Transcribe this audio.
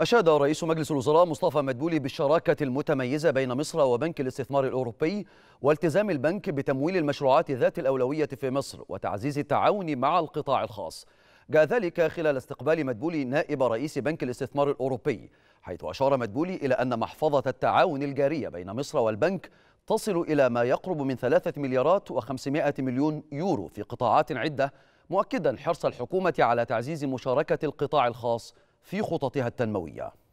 أشاد رئيس مجلس الوزراء مصطفى مدبولي بالشراكة المتميزة بين مصر وبنك الاستثمار الأوروبي والتزام البنك بتمويل المشروعات ذات الأولوية في مصر وتعزيز التعاون مع القطاع الخاص جاء ذلك خلال استقبال مدبولي نائب رئيس بنك الاستثمار الأوروبي حيث أشار مدبولي إلى أن محفظة التعاون الجارية بين مصر والبنك تصل إلى ما يقرب من ثلاثة مليارات و500 مليون يورو في قطاعات عدة مؤكدا حرص الحكومة على تعزيز مشاركة القطاع الخاص في خططها التنمويه